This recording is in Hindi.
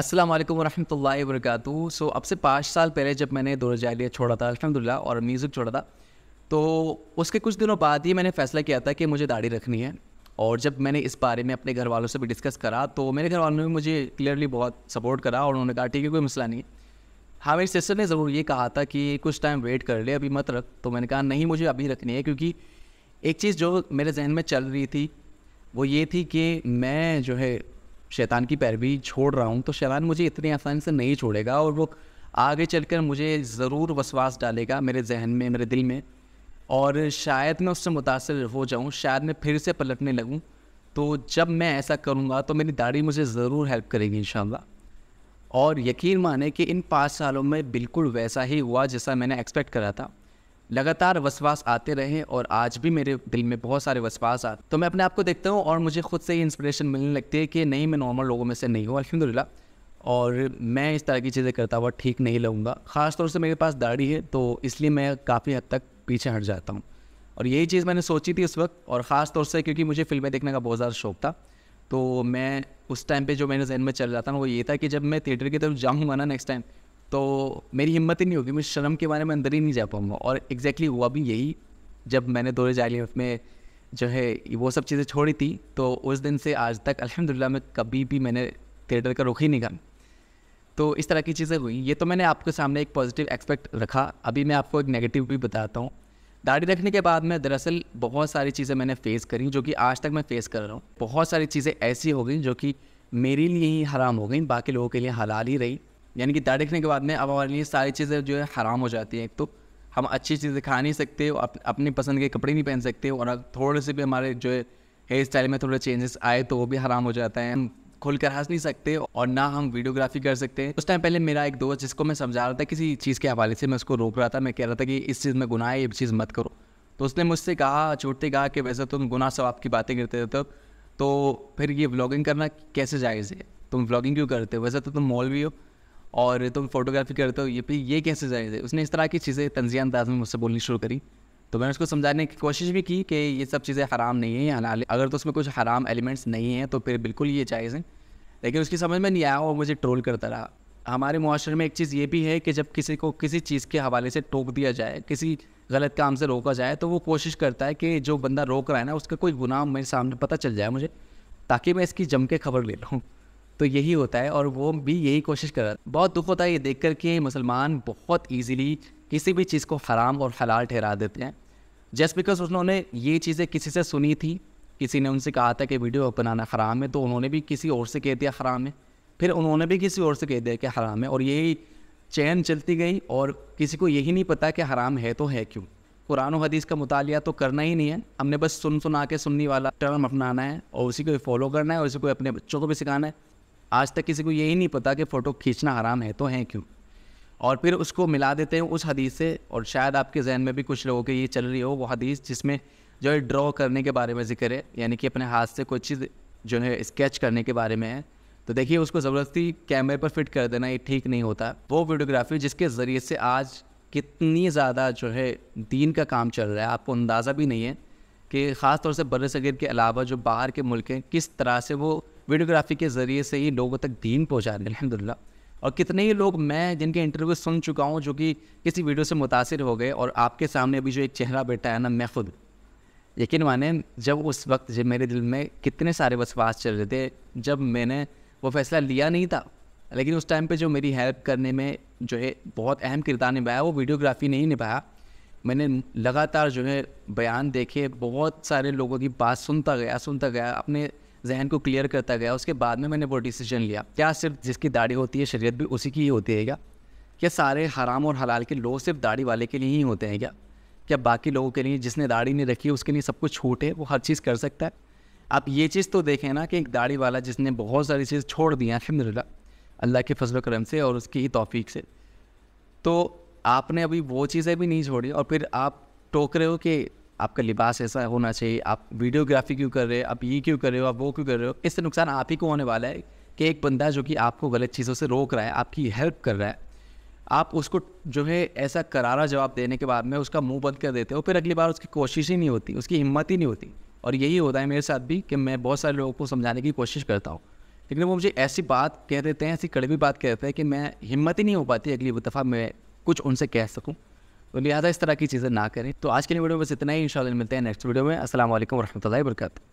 अस्सलाम वालेकुम वरहमतुल्लाहि सो अब से पाँच साल पहले जब मैंने दो जालिया छोड़ा था अलहमदिल्ला और म्यूज़िक छोड़ा था तो उसके कुछ दिनों बाद ही मैंने फ़ैसला किया था कि मुझे दाढ़ी रखनी है और जब मैंने इस बारे में अपने घर वालों से भी डिस्कस करा तो मेरे घर वालों ने मुझे क्लियरली बहुत सपोर्ट करा और उन्होंने कहा ठीक है कोई मसला नहीं हाँ मेरी सिस्टर ने ज़रूर ये कहा था कि कुछ टाइम वेट कर ले अभी मत रख तो मैंने कहा नहीं मुझे अभी रखनी है क्योंकि एक चीज़ जो मेरे जहन में चल रही थी वो ये थी कि मैं जो है शैतान की पैरवी छोड़ रहा हूँ तो शैतान मुझे इतनी आसानी से नहीं छोड़ेगा और वो आगे चलकर मुझे ज़रूर वसवास डालेगा मेरे जहन में मेरे दिल में और शायद मैं उससे मुतासर हो जाऊँ शायद मैं फिर से पलटने लगूँ तो जब मैं ऐसा करूँगा तो मेरी दाढ़ी मुझे ज़रूर हेल्प करेगी इन और यकीन माने कि इन पाँच सालों में बिल्कुल वैसा ही हुआ जैसा मैंने एक्सपेक्ट करा था लगातार वसवास आते रहे और आज भी मेरे दिल में बहुत सारे वसवास आते तो मैं अपने आप को देखता हूँ और मुझे खुद से ही इंस्परेशन मिलने लगती है कि नहीं मैं नॉर्मल लोगों में से नहीं हूँ अलहमदिल्ला और मैं इस तरह की चीज़ें करता हुआ ठीक नहीं लगूंगा ख़ास तौर से मेरे पास दाढ़ी है तो इसलिए मैं काफ़ी हद तक पीछे हट जाता हूँ और यही चीज़ मैंने सोची थी उस वक्त और ख़ास तौर से क्योंकि मुझे फिल्में देखने का बहुत ज़्यादा शौक था तो मैं उस टाइम पे जो मेरे जहन में चल जाता था वो ये था कि जब मैं थिएटर की तरफ जाऊँगा ना नेक्स्ट टाइम तो मेरी हिम्मत ही नहीं होगी मैं शर्म के बारे में अंदर ही नहीं जा पाऊँगा और एग्जैक्टली हुआ भी यही जब मैंने दो हज़ार में जो है वो सब चीज़ें छोड़ी थी तो उस दिन से आज तक अलहमदिल्ला में कभी भी मैंने थिएटर का रुख ही नहीं करा तो इस तरह की चीज़ें हुई ये तो मैंने आपके सामने एक पॉजिटिव एक्सपेक्ट रखा अभी मैं आपको एक नेगेटिव भी बताता हूँ दाढ़ी रखने के बाद में दरअसल बहुत सारी चीज़ें मैंने फ़ेस करी जो कि आज तक मैं फ़ेस कर रहा हूँ बहुत सारी चीज़ें ऐसी हो गई जो कि मेरे लिए ही हराम हो गई बाकी लोगों के लिए हलाल ही रही यानी कि देखने के बाद में अब हमारे लिए सारी चीज़ें जो है हराम हो जाती हैं एक तो हम अच्छी चीज़ें खा नहीं सकते अप, अपनी पसंद के कपड़े नहीं पहन सकते और थोड़े से भी हमारे जो है हेयर स्टाइल में थोड़े चेंजेस आए तो वो भी हराम हो जाता है हम खुल कर हंस नहीं सकते और ना हम वीडियोग्राफी कर सकते हैं उस टाइम पहले मेरा एक दोस्त जिसको मैं समझा रहा था किसी चीज़ के हवाले से मैं उसको रोक रहा था मैं कह रहा था कि इस चीज़ में गुनाह है ये चीज़ मत करो तो उसने मुझसे कहा छोटते कहा कि वैसे तुम गुनाह सब आपकी बातें करते रहते हो तो फिर ये व्लॉगिंग करना कैसे जायज़ है तुम व्लॉगिंग क्यों करते हो वैसे तो तुम मॉल भी हो और तुम फोटोग्राफी करते हो ये पे ये कैसे जायज़ है उसने इस तरह की चीज़ें तंजिया अंदाज में मुझसे बोलनी शुरू करी तो मैंने उसको समझाने की कोशिश भी की कि ये सब चीज़ें हराम नहीं हैं हलाल अगर तो उसमें कुछ हराम एलिमेंट्स नहीं हैं तो फिर बिल्कुल ये जायज़ हैं लेकिन उसकी समझ में नहीं आया और मुझे ट्रोल करता रहा हमारे माशरे में एक चीज़ ये भी है कि जब किसी को किसी चीज़ के हवाले से टोक दिया जाए किसी गलत काम से रोका जाए तो वो कोशिश करता है कि जो बंदा रोक रहा है ना उसका कोई गुनाह मेरे सामने पता चल जाए मुझे ताकि मैं इसकी जम के खबर ले लूँ तो यही होता है और वो भी यही कोशिश कर रहा है बहुत दुख होता है ये देख कर कि मुसलमान बहुत ईजीली किसी भी चीज़ को हराम और हलाल ठहरा देते हैं जस्ट बिकॉज उन्होंने ये चीज़ें किसी से सुनी थी किसी ने उनसे कहा था कि वीडियो बनाना हराम है तो उन्होंने भी किसी और से कह दिया हराम है फिर उन्होंने भी किसी और से कह दिया कि हराम है और यही चैन चलती गई और किसी को यही नहीं पता कि हराम है तो है क्यों कुरान हदीस का मुतालिया तो करना ही नहीं है हमने बस सुन सुना के सुनने वाला टर्म अपनाना है और उसी को फॉलो करना है और उसी को अपने बच्चों को भी सिखाना है आज तक किसी को यही नहीं पता कि फ़ोटो खींचना हराम है तो है क्यों और फिर उसको मिला देते हैं उस हदीस से और शायद आपके जहन में भी कुछ लोगों के ये चल रही हो वो हदीस जिसमें जो है ड्रॉ करने के बारे में जिक्र है यानी कि अपने हाथ से कोई चीज़ जो है स्केच करने के बारे में है तो देखिए उसको ज़बरदस्ती कैमरे पर फिट कर देना ये ठीक नहीं होता वो वीडियोग्राफी जिसके ज़रिए से आज कितनी ज़्यादा जो है दीन का काम चल रहा है आपको अंदाज़ा भी नहीं है कि ख़ास तौर से बर सग़ीर के अलावा जो बाहर के मुल्क हैं किस तरह से वो वीडियोग्राफी के ज़रिए से ही लोगों तक दीन पहुँचा रहे अलहमदिल्ला और कितने ही लोग मैं जिनके इंटरव्यू सुन चुका हूँ जो कि किसी वीडियो से मुतासर हो गए और आपके सामने अभी जो एक चेहरा बैठा है ना मैं खुद यकीन माने जब उस वक्त जब मेरे दिल में कितने सारे वसवास चल रहे थे जब मैंने वो फैसला लिया नहीं था लेकिन उस टाइम पे जो मेरी हेल्प करने में जो है बहुत अहम किरदार निभाया वो वीडियोग्राफी नहीं निभाया मैंने लगातार जो है बयान देखे बहुत सारे लोगों की बात सुनता गया सुनता गया अपने जहन को क्लियर करता गया उसके बाद में मैंने वो डिसीजन लिया क्या सिर्फ जिसकी दाढ़ी होती है शरीयत भी उसी की ही होती है क्या क्या सारे हराम और हलाल के लोग सिर्फ दाढ़ी वाले के लिए ही होते हैं क्या क्या बाकी लोगों के लिए जिसने दाढ़ी नहीं रखी उसके लिए सब कुछ छूट है वो हर चीज़ कर सकता है आप ये चीज़ तो देखें ना कि एक दाढ़ी वाला जिसने बहुत सारी चीज़ छोड़ दी अलहमदिल्ला अल्लाह के फजल करम से और उसकी ही तोफ़ी से तो आपने अभी वो चीज़ें भी नहीं छोड़ी और फिर आप टोक रहे हो कि आपका लिबास ऐसा होना चाहिए आप वीडियोग्राफी क्यों कर रहे हो आप ये क्यों कर रहे हो आप वो क्यों कर रहे हो इससे नुकसान आप ही को होने वाला है कि एक बंदा जो कि आपको गलत चीज़ों से रोक रहा है आपकी हेल्प कर रहा है आप उसको जो है ऐसा करारा जवाब देने के बाद में उसका मुंह बंद कर देते हो फिर अगली बार उसकी कोशिश ही नहीं होती उसकी हिम्मत ही नहीं होती और यही होता है मेरे साथ भी कि मैं बहुत सारे लोगों को समझाने की कोशिश करता हूँ लेकिन वो मुझे ऐसी बात कह देते हैं ऐसी कड़वी बात कह देते हैं कि मैं हिम्मत ही नहीं हो पाती अगली दफ़ा मैं कुछ उनसे कह सकूँ तो लिहाजा इस तरह की चीज़ें ना करें तो आज के वीडियो में बस इतना ही इंशाल्लाह मिलते हैं नेक्स्ट वीडियो में असल वरहमल वर्क